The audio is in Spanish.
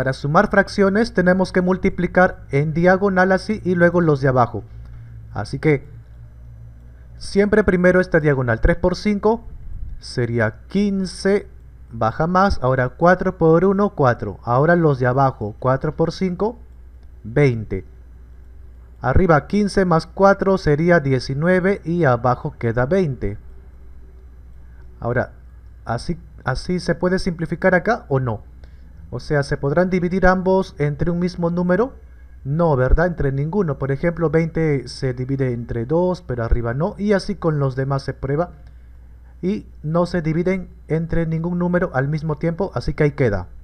Para sumar fracciones tenemos que multiplicar en diagonal así y luego los de abajo. Así que siempre primero esta diagonal. 3 por 5 sería 15, baja más. Ahora 4 por 1, 4. Ahora los de abajo. 4 por 5, 20. Arriba 15 más 4 sería 19 y abajo queda 20. Ahora, así, así se puede simplificar acá o no. O sea, ¿se podrán dividir ambos entre un mismo número? No, ¿verdad? Entre ninguno. Por ejemplo, 20 se divide entre 2, pero arriba no. Y así con los demás se prueba. Y no se dividen entre ningún número al mismo tiempo, así que ahí queda.